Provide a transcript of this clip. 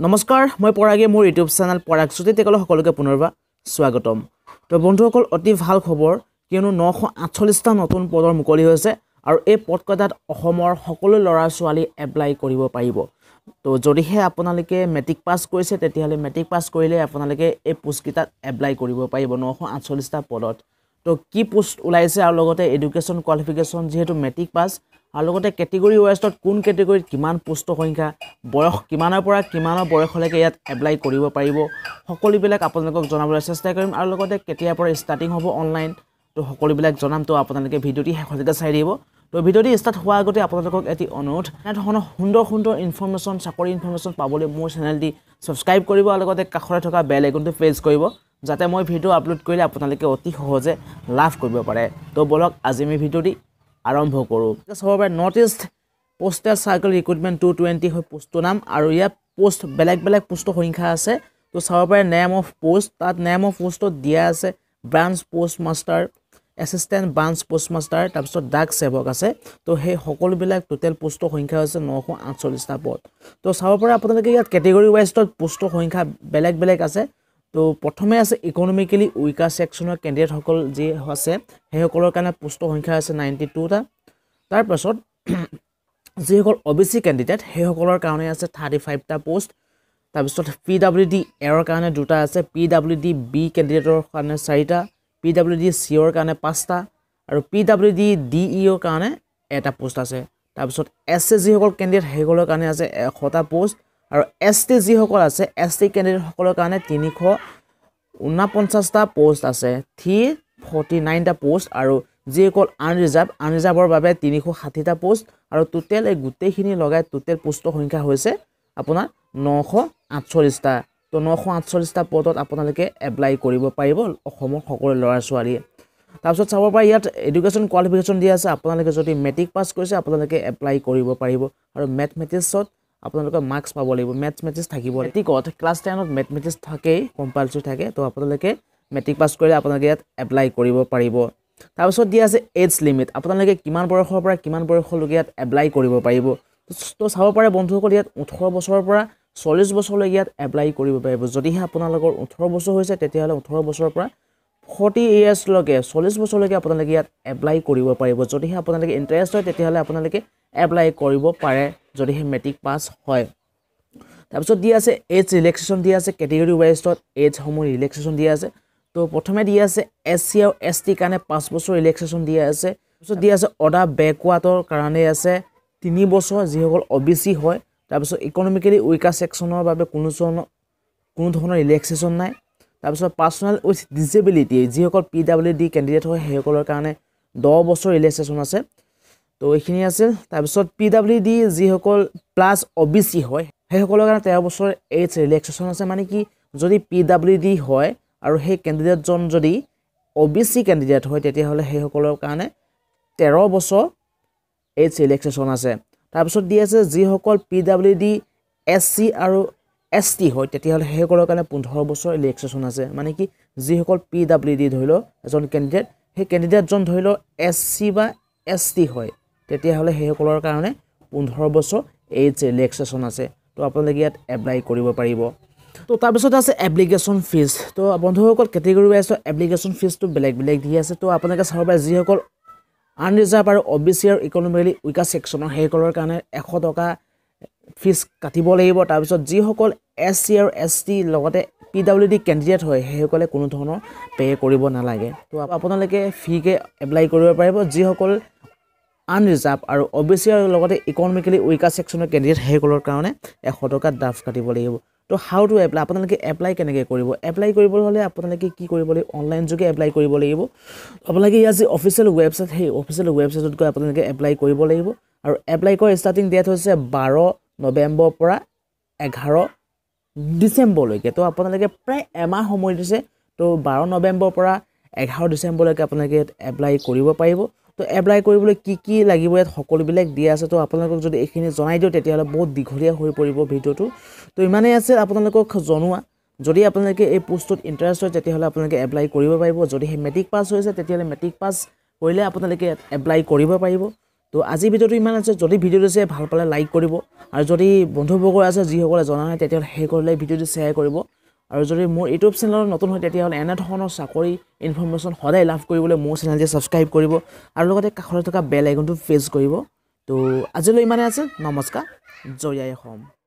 নমস্কাৰ মই পৰাগে মোৰ ইউটিউব চেনেল পৰাগ শ্ৰুতি তেখেতক সকলোকে পুনৰবাৰ স্বাগতম তো বন্ধুসকল অতি ভাল খবৰ কিয়নো নশ আঠচল্লিছটা নতুন পদৰ মুকলি হৈছে আৰু এই পদকেইটাত অসমৰ সকলো ল'ৰা ছোৱালী এপ্লাই কৰিব পাৰিব তো যদিহে আপোনালোকে মেট্ৰিক পাছ কৰিছে তেতিয়াহ'লে মেট্ৰিক পাছ কৰিলে আপোনালোকে এই পোষ্টকেইটাত এপ্লাই কৰিব পাৰিব নশ আঠচল্লিছটা পদত তো কি পোষ্ট ওলাইছে আৰু লগতে এডুকেশ্যন কোৱালিফিকেশ্যন যিহেতু মেট্ৰিক পাছ আৰু লগতে কেটেগৰী ৱাইজত কোন কেটেগৰীত কিমান পোষ্টৰ সংখ্যা বয়স কিমানৰ পৰা কিমানৰ বয়সলৈকে ইয়াত এপ্লাই কৰিব পাৰিব সকলোবিলাক আপোনালোকক জনাবলৈ চেষ্টা কৰিম আৰু লগতে কেতিয়াৰ পৰা ষ্টাৰ্টিং হ'ব অনলাইন তো সকলোবিলাক জনাম তো আপোনালোকে ভিডিঅ'টি শেষলৈকে চাই দিব তো ভিডিঅ'টি ষ্টাৰ্ট হোৱাৰ আগতে আপোনালোকক এটি অনুৰোধ এনেধৰণৰ সুন্দৰ সুন্দৰ ইনফৰ্মেশ্যন চাকৰি ইনফৰ্মেশ্যন পাবলৈ মোৰ চেনেলটি ছাবস্ক্ৰাইব কৰিব আৰু লগতে কাষৰে থকা বেল আইকনটো প্ৰেছ কৰিব যাতে মই ভিডিঅ' আপলোড কৰিলে আপোনালোকে অতি সহজে লাভ কৰিব পাৰে তো বলক আজি আমি ভিডিঅ'টি আৰম্ভ কৰোঁ চাব পাৰে North East postal circle recruitment two twenty হয় পোষ্টটো নাম আৰু ইয়াত পোষ্ট বেলেগ বেলেগ পোষ্টৰ সংখ্যা আছে তো চাব পাৰে নেম অফ পোষ্ট তাত নেম অফ পোষ্টত দিয়া আছে branch post master assistant branch postmaster তাৰপিছত ডাক সেৱক আছে তো সেই সকলোবিলাক টোটেল পোষ্টৰ সংখ্যা হৈছে নশ আঠচল্লিছটা পদ তো চাব পাৰে আপোনালোকে ইয়াত কেটেগৰি ৱাইজত পোষ্টৰ সংখ্যা বেলেগ বেলেগ আছে তো প্ৰথমে আছে ইকনমিকেলি উইকাৰ ছেকশ্যনৰ কেণ্ডিডেটসকল যি আছে সেইসকলৰ কাৰণে পোষ্টৰ সংখ্যা আছে নাইণ্টি টুটা তাৰপাছত যিসকল অ' বি চি কেণ্ডিডেট সেইসকলৰ কাৰণে আছে থাৰ্টি ফাইভটা পোষ্ট তাৰপিছত পি ডাব্লিউ ডি এৰ কাৰণে দুটা আছে পি ডাব্লিউ ডি বি কেণ্ডিডেটৰ কাৰণে চাৰিটা পি ডাব্লিউ ডি চি অ'ৰ কাৰণে পাঁচটা আৰু পি ডাব্লিউ ডি ডি ইৰ কাৰণে এটা পোষ্ট আছে তাৰপিছত এছ এছ যিসকল কেণ্ডিডেট সেইসকলৰ কাৰণে আছে এশটা পোষ্ট আৰু এছ টি যিসকল আছে এছ টি কেণ্ডিডেটসকলৰ কাৰণে তিনিশ ঊনপঞ্চাছটা পোষ্ট আছে থ্ৰী ফৰ্টি নাইনটা পোষ্ট আৰু যিসকল আনৰিজাৰ্ভ আনৰিজাৰ্ভৰ বাবে তিনিশ ষাঠিটা পোষ্ট আৰু টোটেল এই গোটেইখিনি লগাই টোটেল পোষ্টৰ সংখ্যা হৈছে আপোনাৰ নশ আঠচল্লিছটা তো নশ আঠচল্লিছটা পদত আপোনালোকে এপ্লাই কৰিব পাৰিব অসমৰ সকলো ল'ৰা ছোৱালীয়ে তাৰপিছত চাব পাৰে ইয়াত এডুকেশ্যন কোৱালিফিকেশ্যন দিয়া আছে আপোনালোকে যদি মেট্ৰিক পাছ কৰিছে আপোনালোকে এপ্লাই কৰিব পাৰিব আৰু মেথমেটিক্সত আপোনালোকে মাৰ্কছ পাব লাগিব মেথমেটিক্স থাকিব মেট্ৰিকত ক্লাছ টেনত মেথমেটিক্স থাকেই কম্পালচৰি থাকে তো আপোনালোকে মেট্ৰিক পাছ কৰিলে আপোনালোকে ইয়াত এপ্লাই কৰিব পাৰিব তাৰপিছত দিয়া আছে এজ লিমিট আপোনালোকে কিমান বয়সৰ পৰা কিমান বয়সলৈকে ইয়াত এপ্লাই কৰিব পাৰিব তো চাব পাৰে বন্ধুসকল ইয়াত ওঠৰ বছৰৰ পৰা চল্লিছ বছৰলৈকে ইয়াত এপ্লাই কৰিব পাৰিব যদিহে আপোনালোকৰ ওঠৰ বছৰ হৈছে তেতিয়াহ'লে ওঠৰ বছৰৰ পৰা ফৰ্টি ইয়াৰ্ছলৈকে চল্লিছ বছৰলৈকে আপোনালোকে ইয়াত এপ্লাই কৰিব পাৰিব যদিহে আপোনালোকে ইণ্টাৰেষ্ট হয় তেতিয়াহ'লে আপোনালোকে এপ্লাই কৰিব পাৰে যদিহে মেট্ৰিক পাছ হয় তাৰপিছত দিয়া আছে এইজ ৰিলেক্সেশ্যন দিয়া আছে কেটেগৰি ৱাইজত এইজসমূহ ৰিলেক্সেশ্যন দিয়া আছে তো প্ৰথমে দিয়া আছে এছ চি আৰু এছ টিৰ কাৰণে পাঁচ বছৰ ৰিলেক্সেশ্যন দিয়া আছে তাৰপিছত দিয়া আছে অডা বেকৱাৰ্ডৰ কাৰণে আছে তিনি বছৰ যিসকল অ' বি চি হয় তাৰপিছত ইকনমিকেলি উইকাৰ ছেকশ্যনৰ বাবে কোনো ধৰণৰ কোনো ধৰণৰ ৰিলেক্সেশ্যন নাই তাৰপিছত পাৰ্চনেল উইথ ডিজেবিলিটি যিসকল পি ডাব্লিউ ডি কেণ্ডিডেট হয় সেইসকলৰ কাৰণে দহ বছৰ ৰিলেক্সেশ্যন আছে তো এইখিনি আছিল তাৰপিছত পি ডাব্লিউ ডি যিসকল প্লাছ অ' বি চি হয় সেইসকলৰ কাৰণে তেৰ বছৰ এইজ ৰিলেক্সেশ্যন আছে মানে কি যদি পি ডাব্লিউ ডি হয় আৰু সেই কেণ্ডিডেটজন যদি অ' বি চি কেণ্ডিডেট হয় তেতিয়াহ'লে সেইসকলৰ কাৰণে তেৰ বছৰ এইজ ৰিলেক্সেশ্যন আছে তাৰপিছত দি আছে যিসকল P W D S C আৰু এছ টি হয় তেতিয়াহ'লে সেইসকলৰ কাৰণে পোন্ধৰ বছৰ ৰিলেক্সেশ্যন আছে মানে কি যিসকল পি ডাব্লিউ ডি ধৰি লওক এজন কেণ্ডিডেট সেই কেণ্ডিডেটজন ধৰি লওক এছ চি বা এছ টি হয় তেতিয়াহ'লে সেইসকলৰ কাৰণে পোন্ধৰ বছৰ এইজ ৰিলেক্সেশ্যন আছে তো আপোনালোকে ইয়াত এপ্লাই কৰিব পাৰিব ত' তাৰপিছত আছে এপ্লিকেশ্যন ফিজ ত' বন্ধুসকল কেটেগৰি ৱাইজ এপ্লিকেশ্যন ফিজটো বেলেগ বেলেগ দি আছে তো আপোনালোকে চাব পাৰে যিসকল আনৰিজাৰ্ভ আৰু অ' বি চি আৰু ইকনমিকেলি উইকা ছেকশ্যনৰ সেইসকলৰ কাৰণে এশ টকা ফিজ কাটিব লাগিব তাৰপিছত যিসকল এছ চি আৰু এছ টি লগতে পি ডাব্লিউ ডি কেণ্ডিডেট হয় সেইসকলে কোনো ধৰণৰ পে' কৰিব নালাগে তো আপোনালোকে ফ্ৰীকৈ এপ্লাই কৰিব পাৰিব যিসকল আনৰিজাৰ্ভ আৰু অ' বি চি আৰু লগতে ইকনমিকেলি উইকা ছেকশ্যনৰ কেণ্ডিডেট সেইসকলৰ কাৰণে এশ টকা ড্ৰাফ্ট কাটিব লাগিব তো হাউ টু এপ্লাই আপোনালোকে এপ্লাই কেনেকৈ কৰিব এপ্লাই কৰিবলৈ হ'লে আপোনালোকে কি কৰিব লাগিব অনলাইন যোগে এপ্লাই কৰিব লাগিব আপোনালোকে ইয়াৰ যি অফিচিয়েল ৱেবছাইট সেই অফিচিয়েল ৱেবছাইটত গৈ আপোনালোকে এপ্লাই কৰিব লাগিব আৰু এপ্লাই কৰা ষ্টাৰ্টিং ডেট হৈছে বাৰ নৱেম্বৰ পৰা এঘাৰ ডিচেম্বৰলৈকে তো আপোনালোকে প্ৰায় এমাহ সময় দিছে তো বাৰ নৱেম্বৰৰ পৰা এঘাৰ ডিচেম্বৰলৈকে আপোনালোকে ইয়াত এপ্লাই কৰিব পাৰিব তো এপ্লাই কৰিবলৈ কি কি লাগিব ইয়াত সকলোবিলাক দিয়া আছে তো আপোনালোকক যদি এইখিনি জনাই দিওঁ তেতিয়াহ'লে বহুত দীঘলীয়া হৈ পৰিব ভিডিঅ'টো তো ইমানেই আছে আপোনালোকক জনোৱা যদি আপোনালোকে এই পোষ্টটোত ইণ্টাৰেষ্ট হয় তেতিয়াহ'লে আপোনালোকে এপ্লাই কৰিব পাৰিব যদি সেই মেট্ৰিক পাছ হৈছে তেতিয়াহ'লে মেট্ৰিক পাছ কৰিলে আপোনালোকে ইয়াত এপ্লাই কৰিব পাৰিব তো আজি ভিডিঅ'টো ইমান আছে যদি ভিডিঅ'টো আছে ভাল পালে লাইক কৰিব আৰু যদি বন্ধুবৰ্গ আছে যিসকলে জনা নাই তেতিয়াহ'লে সেইসকলে ভিডিঅ'টো শ্বেয়াৰ কৰিব আৰু যদি মোৰ ইউটিউব চেনেলত নতুন হয় তেতিয়াহ'লে এনেধৰণৰ চাকৰি ইনফৰ্মেশ্যন সদায় লাভ কৰিবলৈ মোৰ চেনেলটি ছাবস্ক্ৰাইব কৰিব আৰু লগতে কাষতে থকা বেল আইকনটো প্ৰেছ কৰিব তো আজিলৈ ইমানেই আছে নমস্কাৰ জয় আই অসম